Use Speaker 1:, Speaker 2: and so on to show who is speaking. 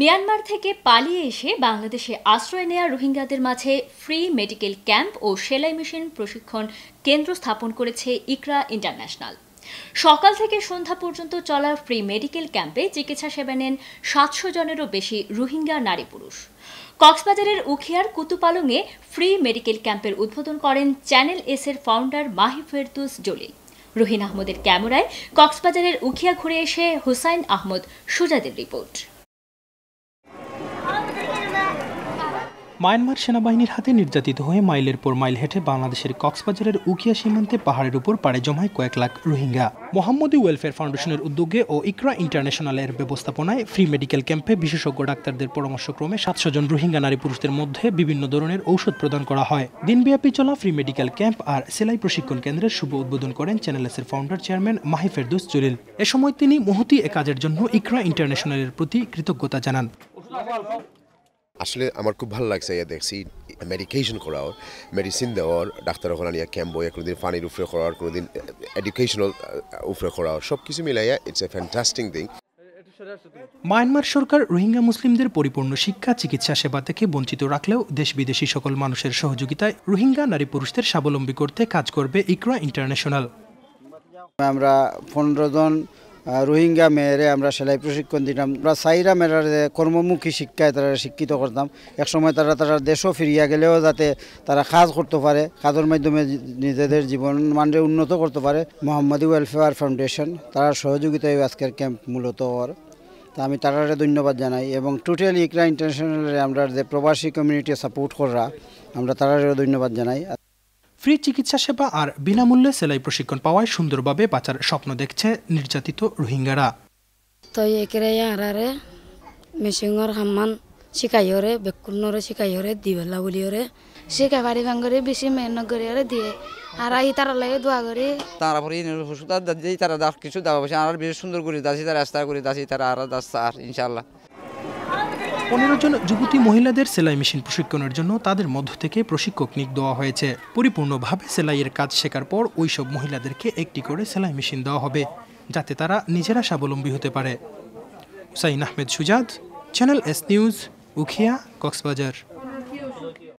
Speaker 1: Myanmar থেকে পালিয়ে এসে বাংলাদেশে আশ্রয় নেয়া রোহিঙ্গাদের মাঝে ফ্রি মেডিকেল ক্যাম্প ও সেলাই মেশিন প্রশিক্ষণ কেন্দ্র স্থাপন করেছে ইকরা ইন্টারন্যাশনাল সকাল থেকে সন্ধ্যা পর্যন্ত চলা ফ্রি মেডিকেল ক্যাম্পে চিকিৎসা সেবা নেন সাতশো জনেরও বেশি রোহিঙ্গা নারী পুরুষ কক্সবাজারের উখিয়ার কুতুপালংয়ে ফ্রি মেডিকেল ক্যাম্পের উদ্বোধন করেন চ্যানেল এস এর ফাউন্ডার মাহি ফেরদুস জলিল রহিন আহমদের ক্যামেরায় কক্সবাজারের উখিয়া ঘুরে এসে হুসাইন আহমদ সুজাদের রিপোর্ট
Speaker 2: মায়ানমার সেনাবাহিনীর হাতে নির্যাতিত হয়ে মাইলের পর মাইল হেঁটে বাংলাদেশের কক্সবাজারের উকিয়া সীমান্তে পাহাড়ের উপর পাড়ে জমায় কয়েক লাখ রোহিঙ্গা মোহাম্মদী ওয়েলফেয়ার ফাউন্ডেশনের উদ্যোগে ও ইকরা ইন্টারন্যাশনালের ব্যবস্থাপনায় ফ্রি মেডিকেল ক্যাম্পে বিশেষজ্ঞ ডাক্তারদের পরামর্শক্রমে সাতশো জন রোহিঙ্গা নারী পুরুষদের মধ্যে বিভিন্ন ধরনের ঔষধ প্রদান করা হয় দিনব্যাপী চলা ফ্রি মেডিকেল ক্যাম্প আর সেলাই প্রশিক্ষণ কেন্দ্রের শুভ উদ্বোধন করেন চ্যানেলএসের ফাউন্ডার চেয়ারম্যান মাহিফেরদুস জলিল এ সময় তিনি মহতি এ কাজের জন্য ইকরা ইন্টারন্যাশনালের প্রতি কৃতজ্ঞতা জানান আসলে আমার খুব ভালো লাগছে ইয়ে দেখছি মেডিকেশন করাও মেডিসিন দেওয়ার ডাক্তার ওখানে নিয়ে ক্যাম্প বইয়া কোনোদিন পানির উপরে করার কোনোদিন এডুকেশনাল উপরে করাও সব কিছু মিলাইয়া it's a fantastic thing Myanmar সরকার রোহিঙ্গা মুসলিমদের পরিপূর্ণ শিক্ষা চিকিৎসা সেবা থেকে বঞ্চিত রাখলেও দেশ বিদেশি সকল মানুষের সহযোগিতায় রোহিঙ্গা নারী পুরুষদের স্বাবলম্বী করতে কাজ করবে ইকরা ইন্টারন্যাশনাল
Speaker 3: আমরা পনেরো জন রোহিঙ্গা মেয়েরে আমরা সেলাই প্রশিক্ষণ দিতাম আমরা সাইরা মেয়েরা কর্মমুখী শিক্ষায় তারা শিক্ষিত করতাম একসময় তারা তারা দেশও ফিরিয়া গেলেও যাতে তারা কাজ করতে পারে কাজের মাধ্যমে নিজেদের জীবন মানরে উন্নত করতে পারে মোহাম্মদী ওয়েলফেয়ার ফাউন্ডেশন তার সহযোগিতায় আজকের ক্যাম্প মূলত হওয়ার তা আমি তারারে ধন্যবাদ জানাই এবং টোটাল ইকরা ইন্টারন্যাশনালের আমরা যে প্রবাসী কমিউনিটি সাপোর্ট করা আমরা তারারেও ধন্যবাদ জানাই
Speaker 2: ফ্রি চিকিৎসা সেবা আর বিনামূল্যে সেলাই প্রশিক্ষণ পাওয়ায় সুন্দরভাবে বাঁচার স্বপ্ন দেখছে নির্যাতিত রোহিঙ্গারা
Speaker 1: তো একেরে আরারে মেশিংর হাম্মান শিকাইরে বেকুন্নরে শিকাইরে দিবেলা হরে শিকাই বাড়ি ভাঙ্গরে বেশি মেহনত করিওরে দিয়ে আর এই তারা লাগে দোয়া করি
Speaker 3: তারা পরে তারা কিছু দাবা পয়সা আর বেশ সুন্দর করে দাসি তারা রাস্তা করে দাসি তারা আর দাস আর ইনশাল্লাহ
Speaker 2: পনেরো জন যুবতী মহিলাদের সেলাই মেশিন প্রশিক্ষণের জন্য তাদের মধ্য থেকে প্রশিক্ষক নিক দেওয়া হয়েছে পরিপূর্ণভাবে সেলাইয়ের কাজ শেখার পর ওইসব মহিলাদেরকে একটি করে সেলাই মেশিন দেওয়া হবে যাতে তারা নিজেরা স্বাবলম্বী হতে পারে Hussain Ahmed সুজাদ channel S news Ukhia Cox's Bazar